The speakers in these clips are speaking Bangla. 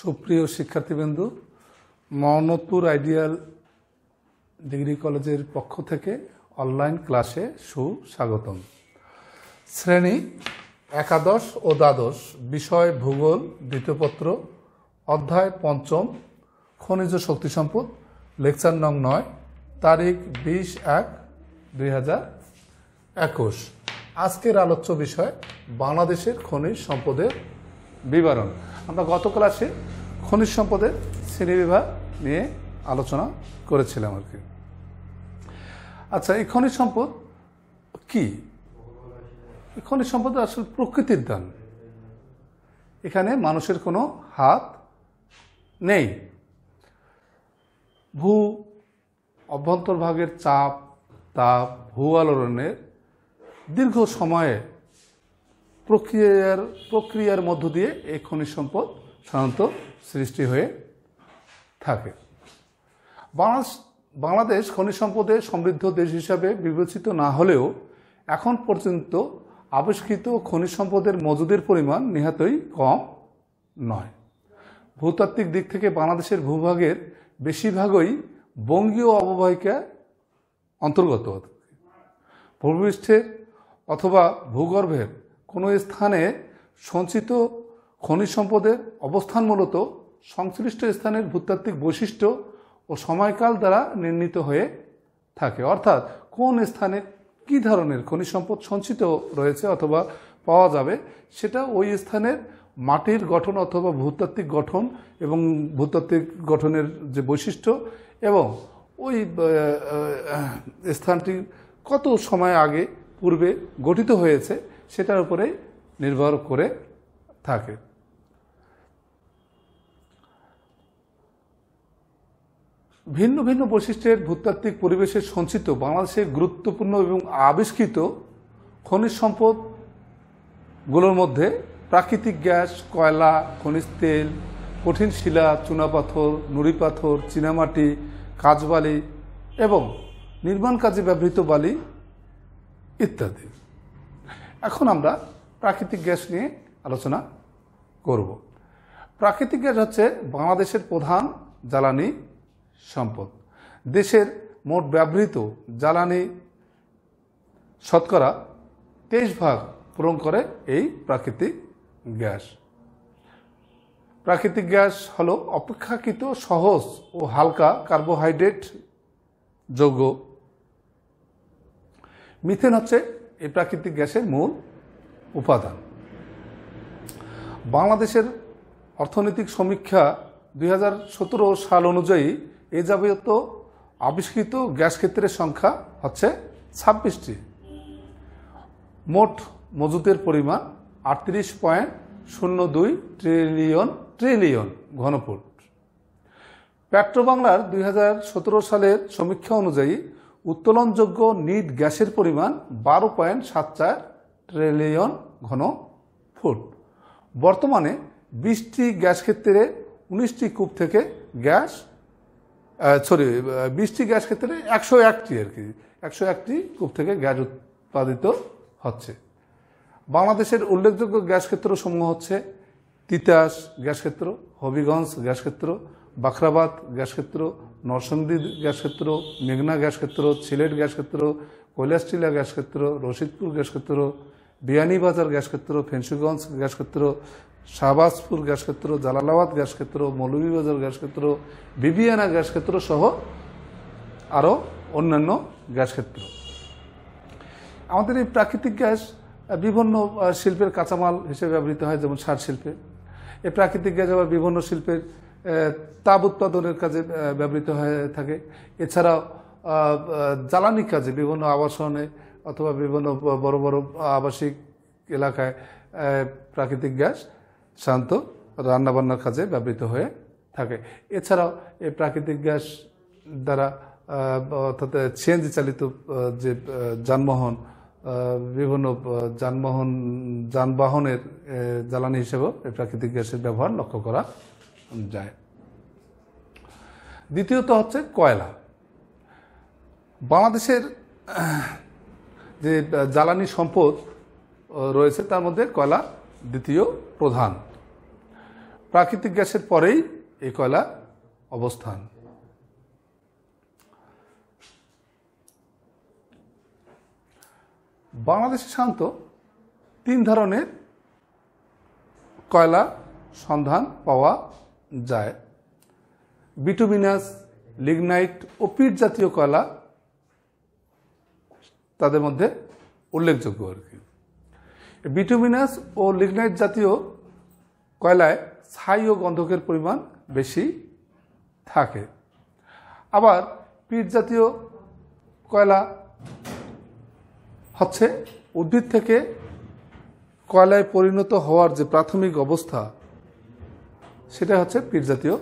সুপ্রিয় শিক্ষার্থীবৃন্দ মনতুর আইডিয়াল ডিগ্রি কলেজের পক্ষ থেকে অনলাইন ক্লাসে সুস্বাগতম শ্রেণী একাদশ ও দ্বাদশ বিষয় ভূগোল দ্বিতীয়পত্র অধ্যায় পঞ্চম খনিজ শক্তি সম্পদ লেকচার নং নয় তারিখ বিশ এক দুই হাজার একুশ আজকের আলোচ্য বিষয় বাংলাদেশের খনিজ সম্পদের বিবরণ আমরা গত ক্লাসে খনিজ সম্পদের শ্রেণীবিভাগ নিয়ে আলোচনা করেছিলাম আর কি আচ্ছা এই খনিজ সম্পদ কি খনিজ সম্পদ আসলে প্রকৃতির দান এখানে মানুষের কোনো হাত নেই ভূ অভ্যন্তরভাগের চাপ তাপ ভূ আলোড়নের দীর্ঘ সময়ে প্রক্রিয়ার প্রক্রিয়ার মধ্য দিয়ে এই খনিজ সম্পদ সাধারণত সৃষ্টি হয়ে থাকে বাংলাদেশ বাংলাদেশ খনিজ সম্পদে সমৃদ্ধ দেশ হিসাবে বিবেচিত না হলেও এখন পর্যন্ত আবিষ্কৃত খনিজ সম্পদের মজুদের পরিমাণ নিহাতই কম নয় ভূতাত্ত্বিক দিক থেকে বাংলাদেশের ভূভাগের বেশিরভাগই বঙ্গীয় অববাহিকা অন্তর্গত ভূপৃষ্ঠের অথবা ভূগর্ভের কোনো স্থানে সঞ্চিত খনিজ সম্পদের অবস্থান মূলত সংশ্লিষ্ট স্থানের ভূতাত্ত্বিক বৈশিষ্ট্য ও সময়কাল দ্বারা নির্ণীত হয়ে থাকে অর্থাৎ কোন স্থানে কি ধরনের খনিজ সম্পদ সঞ্চিত রয়েছে অথবা পাওয়া যাবে সেটা ওই স্থানের মাটির গঠন অথবা ভূতাত্ত্বিক গঠন এবং ভূতাত্ত্বিক গঠনের যে বৈশিষ্ট্য এবং ওই স্থানটি কত সময় আগে পূর্বে গঠিত হয়েছে সেটার উপরে নির্ভর করে থাকে ভিন্ন ভিন্ন বৈশিষ্ট্যের ভূতাত্ত্বিক পরিবেশে সঞ্চিত বাংলাদেশের গুরুত্বপূর্ণ এবং আবিষ্কৃত খনিজ সম্পদগুলোর মধ্যে প্রাকৃতিক গ্যাস কয়লা খনিজ তেল কঠিন শিলা চুনাপাথর নুড়ি পাথর চীনামাটি কাজবালি এবং নির্মাণ কাজে ব্যবহৃত বালি ইত্যাদি এখন আমরা প্রাকৃতিক গ্যাস নিয়ে আলোচনা করব প্রাকৃতিক গ্যাস হচ্ছে বাংলাদেশের প্রধান জ্বালানি সম্পদ দেশের মোট ব্যবহৃত জ্বালানি শতকরা তেইশ ভাগ পূরণ করে এই প্রাকৃতিক গ্যাস প্রাকৃতিক গ্যাস হল অপেক্ষাকৃত সহজ ও হালকা কার্বোহাইড্রেট যৌগ মিথেন হচ্ছে এই প্রাকৃতিক গ্যাসের মূল উপাদান বাংলাদেশের অর্থনৈতিক সমীক্ষা দুই সাল অনুযায়ী এ যাবত আবিষ্কৃত গ্যাস ক্ষেত্রের সংখ্যা হচ্ছে ছাব্বিশটি মোট মজুতের পরিমাণ আটত্রিশ পয়েন্ট শূন্য দুই ট্রিলিয়ন ট্রিলিয়ন ঘনফুট পেট্রোবাংলার দুই সালের সমীক্ষা অনুযায়ী উত্তোলনযোগ্য নিট গ্যাসের পরিমাণ বারো পয়েন্ট সাত চার ট্রিলিয়ন ঘন ফুট বর্তমানে বিশটি গ্যাস ক্ষেত্রে উনিশটি কূপ থেকে গ্যাস সরি বিশটি গ্যাস ক্ষেত্রে একশো একটি আর কি একশো একটি কূপ থেকে গ্যাস উৎপাদিত হচ্ছে বাংলাদেশের উল্লেখযোগ্য গ্যাস ক্ষেত্রসমূহ হচ্ছে তিতাস গ্যাস ক্ষেত্র হবিগঞ্জ গ্যাস ক্ষেত্র বাখরাবাদ গ্যাস ক্ষেত্র নরসিংদী গ্যাস ক্ষেত্র মেঘনা গ্যাস ক্ষেত্র সিলেট গ্যাস ক্ষেত্র কৈলাসটিলা গ্যাস ক্ষেত্র রশিদপুর গ্যাস ক্ষেত্র বিয়ানীবাজার গ্যাস ক্ষেত্র গ্যাসক্ষেত্র গ্যাস ক্ষেত্র শাহবাজপুর গ্যাস ক্ষেত্র জালালাবাদ গ্যাস ক্ষেত্র মৌলভীবাজার গ্যাস ক্ষেত্র বিবিয়ানা গ্যাস ক্ষেত্র সহ আরও অন্যান্য গ্যাস ক্ষেত্র আমাদের এই প্রাকৃতিক গ্যাস বিভিন্ন শিল্পের কাঁচামাল হিসেবে ব্যবহৃত হয় যেমন সার শিল্পে এই প্রাকৃতিক গ্যাস আবার বিভিন্ন শিল্পের তাপ উৎপাদনের কাজে ব্যবহৃত হয়ে থাকে এছাড়াও জ্বালানি কাজে বিভিন্ন আবাসনে অথবা বিভিন্ন বড় বড় আবাসিক এলাকায় প্রাকৃতিক গ্যাস সাধারণত রান্নাবান্নার কাজে ব্যবহৃত হয়ে থাকে এছাড়াও এই প্রাকৃতিক গ্যাস দ্বারা অর্থাৎ সিএনজি চালিত যে যানবাহন বিভিন্ন যানবাহন যানবাহনের জ্বালানি হিসেবেও এই প্রাকৃতিক গ্যাসের ব্যবহার লক্ষ্য করা যায় দ্বিতীয়ত হচ্ছে কয়লা বাংলাদেশের যে জ্বালানি সম্পদ রয়েছে তার মধ্যে কয়লা দ্বিতীয় প্রধান প্রাকৃতিক গ্যাসের পরেই এই কয়লা অবস্থান বাংলাদেশে সাধারণত তিন ধরনের কয়লা সন্ধান পাওয়া যায় বিটুমিনাস লিগনাইট ও পিট জাতীয় কলা তাদের মধ্যে উল্লেখযোগ্য আর কি বিটুমিনাস ও লিগনাইট জাতীয় কয়লায় ছাই ও গন্ধকের পরিমাণ বেশি থাকে আবার পিট জাতীয় কয়লা হচ্ছে উদ্ভিদ থেকে কয়লায় পরিণত হওয়ার যে প্রাথমিক অবস্থা সেটা হচ্ছে জাতীয়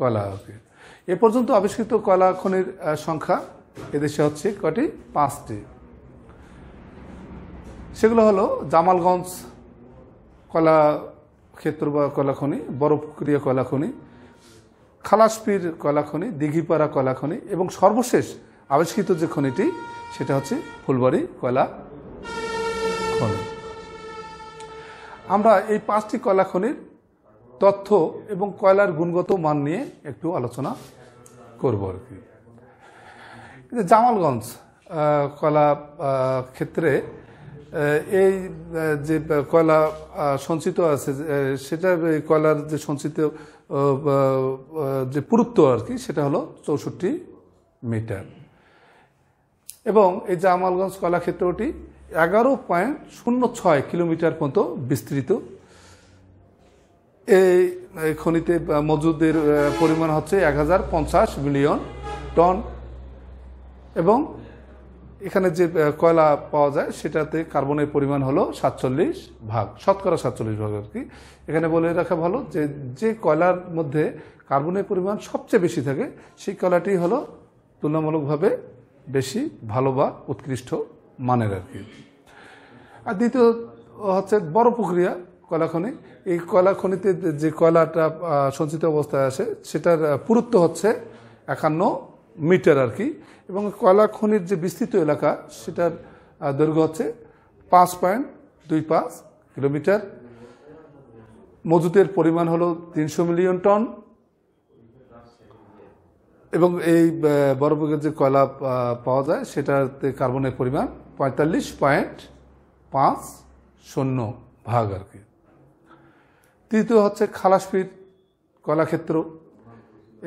কয়লা অর্কিড এ পর্যন্ত আবিষ্কৃত কয়লা খনির সংখ্যা এদেশে হচ্ছে কটি পাঁচটি সেগুলো হলো জামালগঞ্জ কলা ক্ষেত্র বা কলাখনি বড়পুকুরিয়া কলাখনি খালাসপির কলাখনি দিঘিপাড়া কলাখনি এবং সর্বশেষ আবিষ্কৃত যে খনিটি সেটা হচ্ছে ফুলবাড়ি কয়লা খনি আমরা এই পাঁচটি কলাখনির তথ্য এবং কয়লার গুণগত মান নিয়ে একটু আলোচনা করব আর কি জামালগঞ্জ কয়লা ক্ষেত্রে এই যে কয়লা সঞ্চিত আছে সেটা কয়লার যে সঞ্চিত যে পুরুত্ব আর কি সেটা হলো চৌষট্টি মিটার এবং এই জামালগঞ্জ কয়লা ক্ষেত্রটি এগারো পয়েন্ট শূন্য ছয় কিলোমিটার পর্যন্ত বিস্তৃত এই খনিতে মজুদের পরিমাণ হচ্ছে এক মিলিয়ন টন এবং এখানে যে কয়লা পাওয়া যায় সেটাতে কার্বনের পরিমাণ হলো সাতচল্লিশ ভাগ শতকরা সাতচল্লিশ ভাগ আর কি এখানে বলে রাখা ভালো যে যে কয়লার মধ্যে কার্বনের পরিমাণ সবচেয়ে বেশি থাকে সেই কয়লাটি হলো তুলনামূলকভাবে বেশি ভালো বা উৎকৃষ্ট মানের আর কি আর দ্বিতীয় হচ্ছে বড় প্রক্রিয়া কয়লা খনি এই কয়লা খনিতে যে কয়লাটা সঞ্চিত অবস্থায় আসে সেটার পুরুত্ব হচ্ছে একান্ন মিটার আর কি এবং কয়লা খনির যে বিস্তৃত এলাকা সেটার দৈর্ঘ্য হচ্ছে পাঁচ পয়েন্ট দুই পাঁচ কিলোমিটার মজুতের পরিমাণ হলো তিনশো মিলিয়ন টন এবং এই বরফের যে কয়লা পাওয়া যায় সেটাতে কার্বনের পরিমাণ পঁয়তাল্লিশ পয়েন্ট পাঁচ শূন্য ভাগ আর কি তৃতীয় হচ্ছে খালাসপীর কলাক্ষেত্র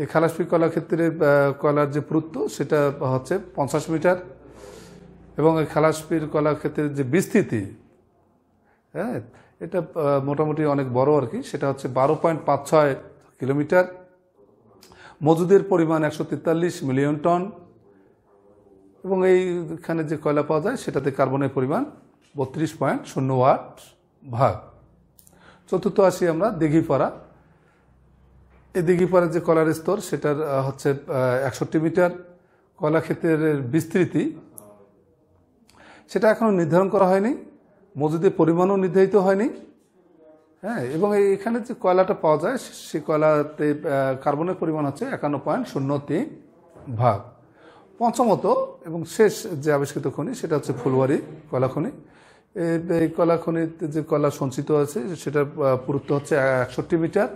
এই খালাসপীর কলাক্ষেত্রের কলার যে পুরুত্ব সেটা হচ্ছে পঞ্চাশ মিটার এবং এই খালাসপীর কলাক্ষেত্রের যে বিস্তৃতি হ্যাঁ এটা মোটামুটি অনেক বড় আর কি সেটা হচ্ছে বারো পয়েন্ট পাঁচ ছয় কিলোমিটার মজুদের পরিমাণ একশো তেতাল্লিশ মিলিয়ন টন এবং এইখানে যে কয়লা পাওয়া যায় সেটাতে কার্বনের পরিমাণ বত্রিশ পয়েন্ট শূন্য আট ভাগ চতুর্থ আসি আমরা দিঘিপাড়া এই দিঘিপাড়ার যে কলার স্তর সেটার হচ্ছে একষট্টি মিটার ক্ষেত্রের বিস্তৃতি সেটা এখনও নির্ধারণ করা হয়নি মজুদের পরিমাণও নির্ধারিত হয়নি হ্যাঁ এবং এখানে যে কয়লাটা পাওয়া যায় সে কয়লাতে কার্বনের পরিমাণ হচ্ছে একান্ন পয়েন্ট শূন্য তিন ভাগ পঞ্চমত এবং শেষ যে আবিষ্কৃত খনি সেটা হচ্ছে ফুলবাড়ি কয়লা খনি এই কলা খনির যে কলা সঞ্চিত আছে সেটার পুরুত্ব হচ্ছে একষট্টি মিটার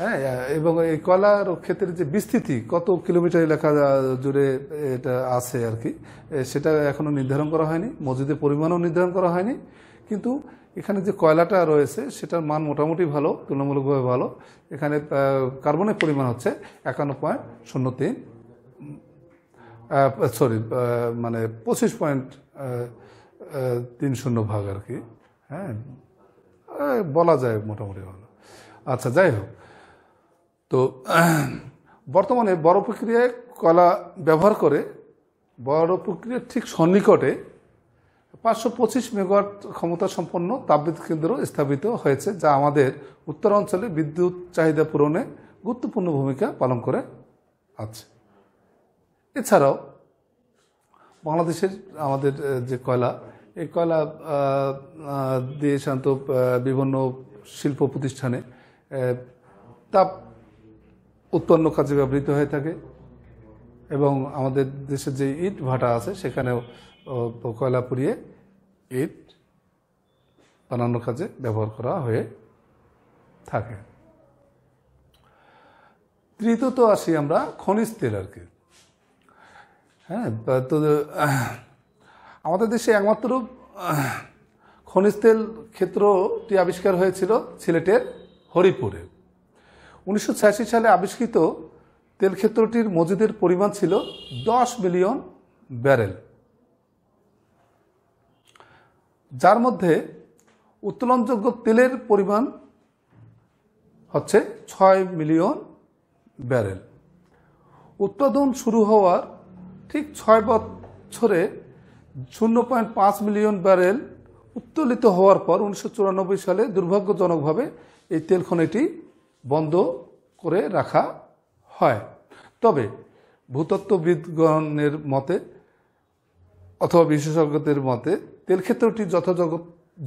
হ্যাঁ এবং এই কলার ক্ষেত্রে যে বিস্তৃতি কত কিলোমিটার এলাকা জুড়ে এটা আছে আর কি সেটা এখনও নির্ধারণ করা হয়নি মজুদের পরিমাণও নির্ধারণ করা হয়নি কিন্তু এখানে যে কয়লাটা রয়েছে সেটার মান মোটামুটি ভালো তুলনামূলকভাবে ভালো এখানে কার্বনের পরিমাণ হচ্ছে একান্ন পয়েন্ট শূন্য তিন সরি মানে পঁচিশ পয়েন্ট তিন শূন্য ভাগ আর কি হ্যাঁ বলা যায় মোটামুটি ভালো আচ্ছা যাই হোক তো বর্তমানে বড় প্রক্রিয়ায় কলা ব্যবহার করে বড় প্রক্রিয়ার ঠিক সন্নিকটে পাঁচশো পঁচিশ মেগাওয়াট ক্ষমতা সম্পন্ন তাপবিদ্যুৎ কেন্দ্র স্থাপিত হয়েছে যা আমাদের উত্তরাঞ্চলে বিদ্যুৎ চাহিদা পূরণে গুরুত্বপূর্ণ ভূমিকা পালন করে আছে এছাড়াও বাংলাদেশের আমাদের যে কয়লা এই কয়লা দিয়ে শান্ত বিভিন্ন শিল্প প্রতিষ্ঠানে তাপ উৎপন্ন কাজে ব্যবহৃত হয়ে থাকে এবং আমাদের দেশের যে ইট ভাটা আছে সেখানেও কয়লা পুড়িয়ে ইট বানানোর কাজে ব্যবহার করা হয়ে থাকে তৃতীয়ত আসি আমরা খনিজ তেল আর কি হ্যাঁ তো আমাদের দেশে একমাত্র খনিজ তেল ক্ষেত্রটি আবিষ্কার হয়েছিল সিলেটের হরিপুরে উনিশশো সালে আবিষ্কৃত তেল ক্ষেত্রটির মজুদের পরিমাণ ছিল দশ মিলিয়ন ব্যারেল যার মধ্যে উত্তোলনযোগ্য তেলের পরিমাণ হচ্ছে ছয় মিলিয়ন ব্যারেল উৎপাদন শুরু হওয়ার ঠিক ছয় বছরে শূন্য পয়েন্ট পাঁচ মিলিয়ন ব্যারেল উত্তোলিত হওয়ার পর উনিশশো সালে দুর্ভাগ্যজনকভাবে এই তেল খনিটি বন্ধ করে রাখা হয় তবে ভূতত্ত্ববিদগণের মতে অথবা বিশেষজ্ঞদের মতে তেল ক্ষেত্রটি যথাযথ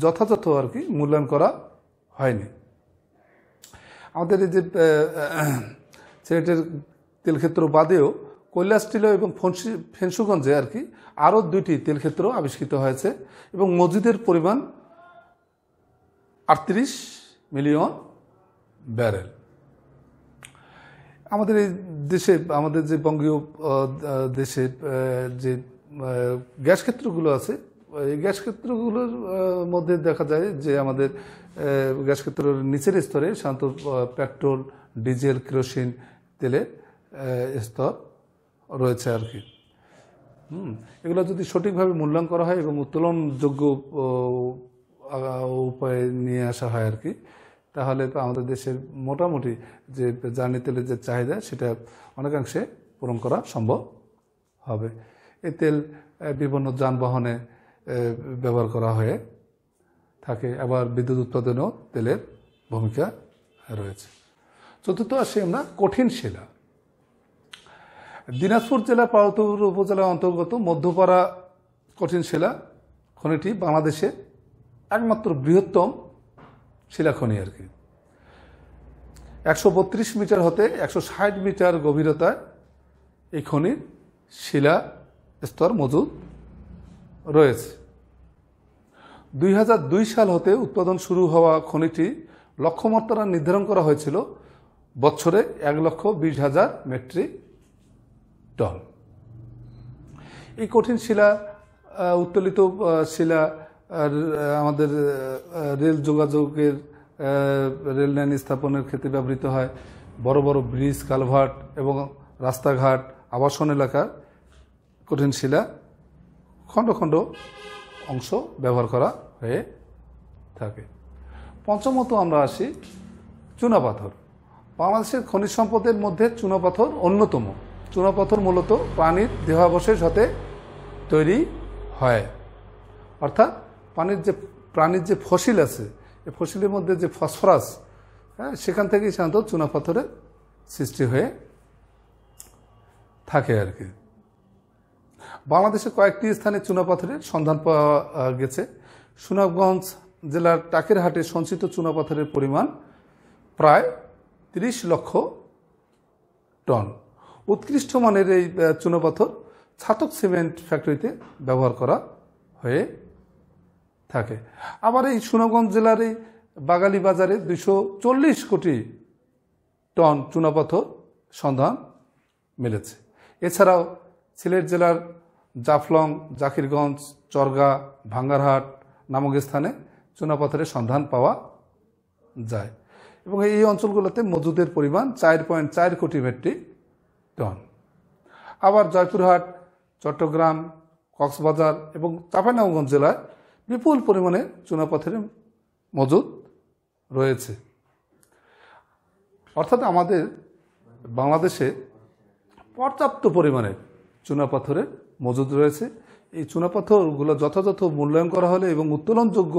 যথাযথ আর কি মূল্যায়ন করা হয়নি আমাদের এই যে সিলেটের তেলক্ষেত্র বাদেও কৈলাসটিলো এবং ফনসি ফেনসুগঞ্জে আর কি আরও দুইটি তেলক্ষেত্র আবিষ্কৃত হয়েছে এবং মসজিদের পরিমাণ আটত্রিশ মিলিয়ন ব্যারেল আমাদের এই দেশে আমাদের যে বঙ্গীয় দেশে যে গ্যাস ক্ষেত্রগুলো আছে এই গ্যাস ক্ষেত্রগুলোর মধ্যে দেখা যায় যে আমাদের গ্যাস ক্ষেত্রের নিচের স্তরে সাধারণত পেট্রোল ডিজেল কেরোসিন তেলের স্তর রয়েছে আর কি হুম এগুলো যদি সঠিকভাবে মূল্যায়ন করা হয় এবং উত্তোলনযোগ্য উপায়ে নিয়ে আসা হয় আর কি তাহলে তো আমাদের দেশের মোটামুটি যে জার্নি তেলের যে চাহিদা সেটা অনেকাংশে পূরণ করা সম্ভব হবে এ তেল বিভিন্ন যানবাহনে ব্যবহার করা হয়ে থাকে আবার বিদ্যুৎ উৎপাদনেও তেলের ভূমিকা রয়েছে চতুর্থ আসি আমরা কঠিন শিলা দিনাজপুর জেলা পার্বতীপুর উপজেলার অন্তর্গত মধ্যপাড়া কঠিন শিলা খনিটি বাংলাদেশে একমাত্র বৃহত্তম শিলা খনি আর কি একশো মিটার হতে একশো মিটার গভীরতায় এই খনির শিলা স্তর মজুদ রয়েছে দুই সাল হতে উৎপাদন শুরু হওয়া খনিটি লক্ষ্যমাত্রা নির্ধারণ করা হয়েছিল বছরে এক লক্ষ বিশ হাজার মেট্রিক ঢল এই কঠিন শিলা উত্তোলিত শিলা আমাদের রেল যোগাযোগের রেল লাইন স্থাপনের ক্ষেত্রে ব্যবহৃত হয় বড় বড় ব্রিজ কালভার্ট এবং রাস্তাঘাট আবাসন এলাকা কঠিন শিলা খণ্ড খণ্ড অংশ ব্যবহার করা হয়ে থাকে পঞ্চমত আমরা আসি চুনাপাথর বাংলাদেশের খনিজ সম্পদের মধ্যে চুনাপাথর অন্যতম চুনাপথর মূলত প্রাণীর দেহাবশেষ হতে তৈরি হয় অর্থাৎ পানির যে প্রাণীর যে ফসিল আছে এই ফসিলের মধ্যে যে ফসফরাস হ্যাঁ সেখান থেকেই সাধারণত চুনাপাথরের সৃষ্টি হয়ে থাকে আর কি বাংলাদেশে কয়েকটি স্থানে চুনাপাথরের সন্ধান পাওয়া গেছে সুনাবগঞ্জ জেলার টাকেরহাটে সঞ্চিত চুনাপাথরের পরিমাণ প্রায় ৩০ লক্ষ টন উৎকৃষ্ট মানের এই চুনোপাথর ছাতক সিমেন্ট ফ্যাক্টরিতে ব্যবহার করা হয়ে থাকে আবার এই সুনামগঞ্জ জেলার এই বাগালি বাজারে দুশো কোটি টন চুনাপাথর সন্ধান মিলেছে এছাড়াও সিলেট জেলার জাফলং জাকিরগঞ্জ চরগা ভাঙ্গারহাট নামক স্থানে চুনাপাথরের সন্ধান পাওয়া যায় এবং এই অঞ্চলগুলোতে মজুদের পরিমাণ চার পয়েন্ট চার কোটি মেট্রিক ডন আবার জয়পুরহাট চট্টগ্রাম কক্সবাজার এবং চাঁপাইনবাবগঞ্জ জেলায় বিপুল পরিমাণে চুনাপাথের মজুদ রয়েছে অর্থাৎ আমাদের বাংলাদেশে পর্যাপ্ত পরিমাণে চুনাপাথরের মজুদ রয়েছে এই চুনাপাথরগুলো যথাযথ মূল্যায়ন করা হলে এবং উত্তোলনযোগ্য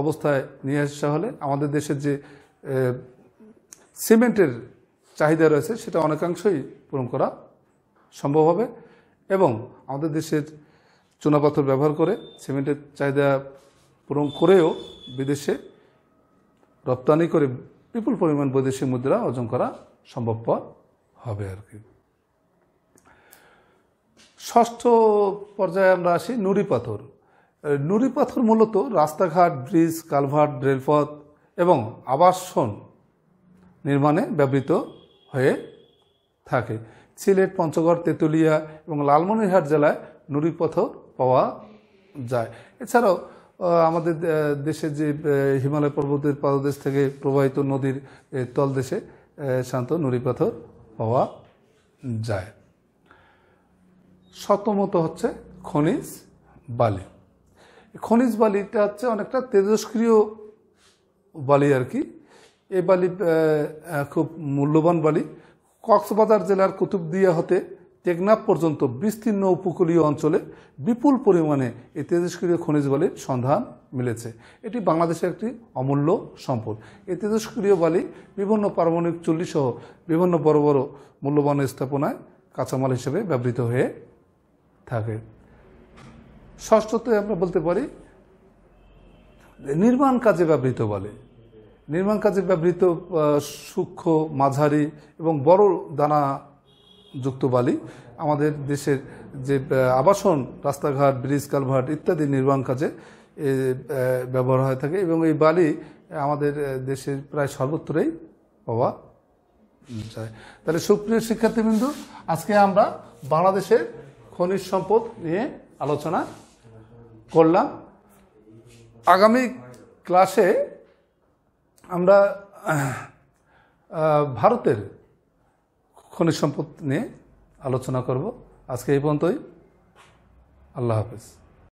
অবস্থায় নিয়ে আসা হলে আমাদের দেশের যে সিমেন্টের চাহিদা রয়েছে সেটা অনেকাংশই পূরণ করা সম্ভব হবে এবং আমাদের দেশের চুনাপাথর ব্যবহার করে সিমেন্টের চাহিদা পূরণ করেও বিদেশে রপ্তানি করে বিপুল পরিমাণ বৈদেশিক মুদ্রা অর্জন করা সম্ভবপর হবে আর কি ষষ্ঠ পর্যায়ে আমরা আসি নুড়ি পাথর নুড়ি পাথর মূলত রাস্তাঘাট ব্রিজ কালভার্ট রেলপথ এবং আবাসন নির্মাণে ব্যবহৃত হয়ে থাকে সিলেট পঞ্চগড় তেঁতুলিয়া এবং লালমনিরহাট জেলায় নুড়িপথও পাওয়া যায় এছাড়াও আমাদের দেশে যে হিমালয় পর্বতের পাদদেশ থেকে প্রবাহিত নদীর তলদেশে শান্ত নুড়ি পাওয়া যায় শতমত হচ্ছে খনিজ বালি খনিজ বালিটা হচ্ছে অনেকটা তেজস্ক্রিয় বালি আর কি এই বালি খুব মূল্যবান বালি কক্সবাজার জেলার কুতুবদিয়া হতে টেকনাফ পর্যন্ত বিস্তীর্ণ উপকূলীয় অঞ্চলে বিপুল পরিমাণে এই তেজস্ক্রিয় খনিজ বালির সন্ধান মিলেছে এটি বাংলাদেশের একটি অমূল্য সম্পদ এই তেজস্ক্রিয় বালি বিভিন্ন পারমাণবিক চুল্লি সহ বিভিন্ন বড় বড় মূল্যবান স্থাপনায় কাঁচামাল হিসেবে ব্যবহৃত হয়ে থাকে ষষ্ঠতে আমরা বলতে পারি নির্মাণ কাজে ব্যবহৃত বালি নির্মাণ কাজে ব্যবহৃত সূক্ষ্ম মাঝারি এবং বড় দানা যুক্ত বালি আমাদের দেশের যে আবাসন রাস্তাঘাট ব্রিজ কালভার্ট ইত্যাদি নির্মাণ কাজে ব্যবহার হয়ে থাকে এবং এই বালি আমাদের দেশের প্রায় সর্বত্রই পাওয়া যায় তাহলে সুপ্রিয় শিক্ষার্থীবৃন্দ আজকে আমরা বাংলাদেশের খনিজ সম্পদ নিয়ে আলোচনা করলাম আগামী ক্লাসে আমরা ভারতের খনিজ সম্পদ নিয়ে আলোচনা করব আজকে এই পর্যন্তই আল্লাহ হাফেজ